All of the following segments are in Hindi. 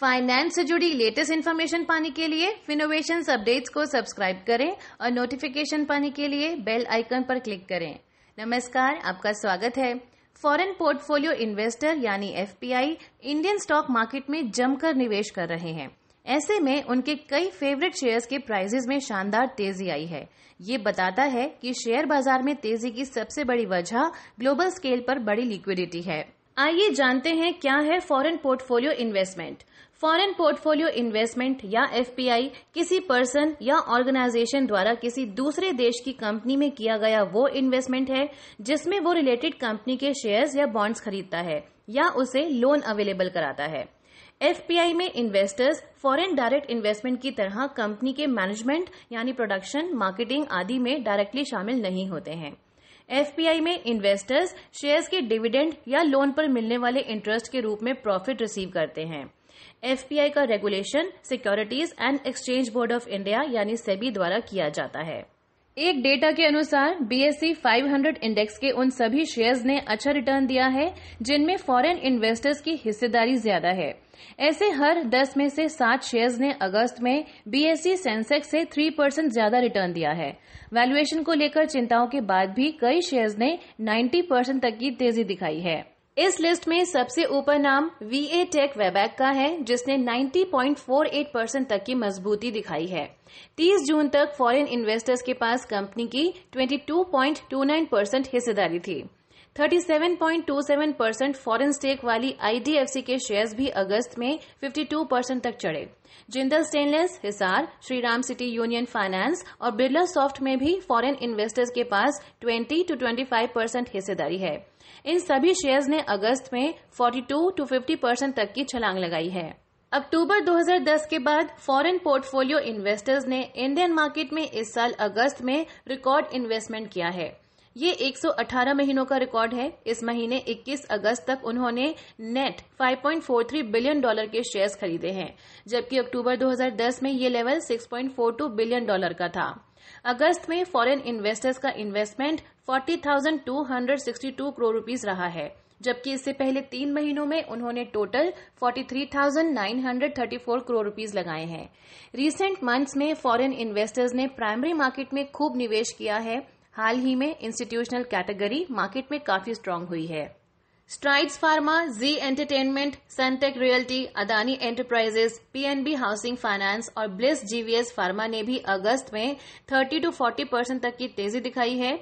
फाइनेंस से जुड़ी लेटेस्ट इन्फॉर्मेशन पाने के लिए फिनोवेशन अपडेट्स को सब्सक्राइब करें और नोटिफिकेशन पाने के लिए बेल आइकन पर क्लिक करें नमस्कार आपका स्वागत है फॉरेन पोर्टफोलियो इन्वेस्टर यानी एफ इंडियन स्टॉक मार्केट में जमकर निवेश कर रहे हैं ऐसे में उनके कई फेवरेट शेयर्स के प्राइजेज में शानदार तेजी आई है ये बताता है कि शेयर बाजार में तेजी की सबसे बड़ी वजह ग्लोबल स्केल पर बड़ी लिक्विडिटी है आइए जानते हैं क्या है foreign portfolio investment foreign portfolio investment या एफ किसी पर्सन या ऑर्गेनाइजेशन द्वारा किसी दूसरे देश की कंपनी में किया गया वो इन्वेस्टमेंट है जिसमें वो रिलेटेड कंपनी के शेयर्स या बॉन्ड्स खरीदता है या उसे लोन अवेलेबल कराता है एफ में इन्वेस्टर्स फॉरेन डायरेक्ट इन्वेस्टमेंट की तरह कंपनी के मैनेजमेंट यानी प्रोडक्शन मार्केटिंग आदि में डायरेक्टली शामिल नहीं होते हैं एफपीआई में इन्वेस्टर्स शेयर्स के डिविडेंड या लोन पर मिलने वाले इंटरेस्ट के रूप में प्रॉफिट रिसीव करते हैं एफपीआई का regulation securities and exchange board of India यानी सेबी द्वारा किया जाता है एक डेटा के अनुसार बीएसई 500 इंडेक्स के उन सभी शेयर्स ने अच्छा रिटर्न दिया है जिनमें फॉरेन इन्वेस्टर्स की हिस्सेदारी ज्यादा है ऐसे हर 10 में से सात शेयर्स ने अगस्त में बीएसई सेंसेक्स e से 3 परसेंट ज्यादा रिटर्न दिया है वैल्यूएशन को लेकर चिंताओं के बाद भी कई शेयर्स ने 90 परसेंट तक की तेजी दिखाई है इस लिस्ट में सबसे ऊपर नाम वीए टेक वेबैक का है जिसने 90.48 परसेंट तक की मजबूती दिखाई है 30 जून तक फॉरेन इन्वेस्टर्स के पास कंपनी की 22.29 परसेंट हिस्सेदारी थी 37.27 परसेंट फॉरेन स्टेक वाली आईडीएफसी के शेयर्स भी अगस्त में 52 परसेंट तक चढ़े Jindal stainless Hisar Shriram city union finance और बिरला सॉफ्ट में भी फॉरेन इन्वेस्टर्स के पास 20 टू 25 परसेंट हिस्सेदारी है इन सभी शेयर्स ने अगस्त में 42 टू 50 परसेंट तक की छलांग लगाई है अक्टूबर 2010 के बाद फॉरेन पोर्टफोलियो इन्वेस्टर्स ने इंडियन मार्केट में इस साल अगस्त में रिकॉर्ड इन्वेस्टमेंट किया है ये 118 महीनों का रिकॉर्ड है इस महीने 21 अगस्त तक उन्होंने नेट 5.43 बिलियन डॉलर के शेयर्स खरीदे हैं जबकि अक्टूबर 2010 में ये लेवल 6.42 बिलियन डॉलर का था अगस्त में फॉरेन इन्वेस्टर्स का इन्वेस्टमेंट 40,262 करोड़ रूपीज रहा है जबकि इससे पहले तीन महीनों में उन्होंने टोटल 43,934 करोड़ रुपीस लगाए हैं रीसेंट मंथ्स में फॉरेन इन्वेस्टर्स ने प्राइमरी मार्केट में खूब निवेश किया है हाल ही में इंस्टीट्यूशनल कैटेगरी मार्केट में काफी स्ट्रांग हुई है Strides pharma Zee entertainment Sunteck realty Adani enterprises PNB housing finance और ब्लिस जीवीएस फार्मा ने भी अगस्त में 30 टू 40 परसेंट तक की तेजी दिखाई है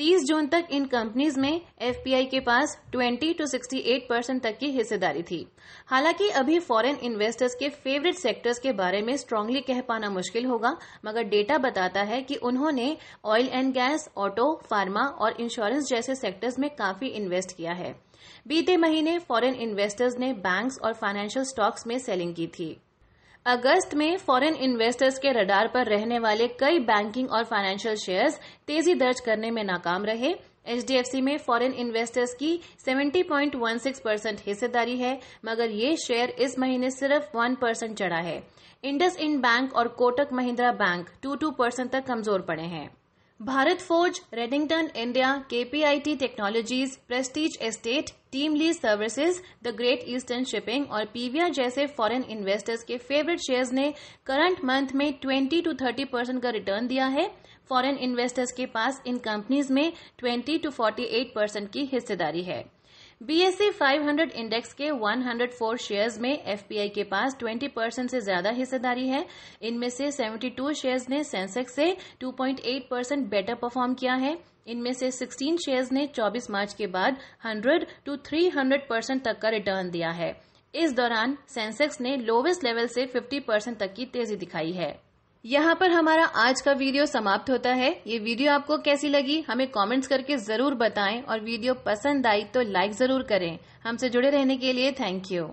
30 जून तक इन कंपनीज में एफपीआई के पास 20 टू 68 परसेंट तक की हिस्सेदारी थी हालांकि अभी फॉरेन इन्वेस्टर्स के फेवरेट सेक्टर्स के बारे में स्ट्रांगली कह पाना मुश्किल होगा मगर डेटा बताता है कि उन्होंने oil and gas auto pharma और इंश्योरेंस जैसे सेक्टर्स में काफी इन्वेस्ट किया है बीते महीने फॉरेन इन्वेस्टर्स ने बैंक्स और फाइनेंशियल स्टॉक्स में सेलिंग की थी अगस्त में फॉरेन इन्वेस्टर्स के रडार पर रहने वाले कई बैंकिंग और फाइनेंशियल शेयर्स तेजी दर्ज करने में नाकाम रहे एचडीएफसी में फॉरेन इन्वेस्टर्स की 70.16 परसेंट हिस्सेदारी है मगर ये शेयर इस महीने सिर्फ 1 परसेंट चढ़ा है इंडस इंड बैंक और कोटक महिंद्रा बैंक 2-2 परसेंट तक कमजोर पड़े हैं Bharat forge Redington India KPIT technologies Prestige estate TeamLease services the great eastern shipping और पीवीआर जैसे फॉरेन इन्वेस्टर्स के फेवरेट शेयर्स ने करंट मंथ में 20 टू 30 परसेंट का रिटर्न दिया है फॉरेन इन्वेस्टर्स के पास इन कंपनीज में 20 टू 48 परसेंट की हिस्सेदारी है बीएसई 500 इंडेक्स के 104 शेयर्स में एफपीआई के पास 20 परसेंट से ज्यादा हिस्सेदारी है इनमें से 72 शेयर्स ने सेंसेक्स से 2.8 परसेंट बेटर परफॉर्म किया है इनमें से 16 शेयर्स ने 24 मार्च के बाद 100 टू 300 परसेंट तक का रिटर्न दिया है इस दौरान सेंसेक्स ने लोवेस्ट लेवल से 50 परसेंट तक की तेजी दिखाई है यहाँ पर हमारा आज का वीडियो समाप्त होता है ये वीडियो आपको कैसी लगी हमें कमेंट्स करके जरूर बताएं और वीडियो पसंद आई तो लाइक जरूर करें हमसे जुड़े रहने के लिए थैंक यू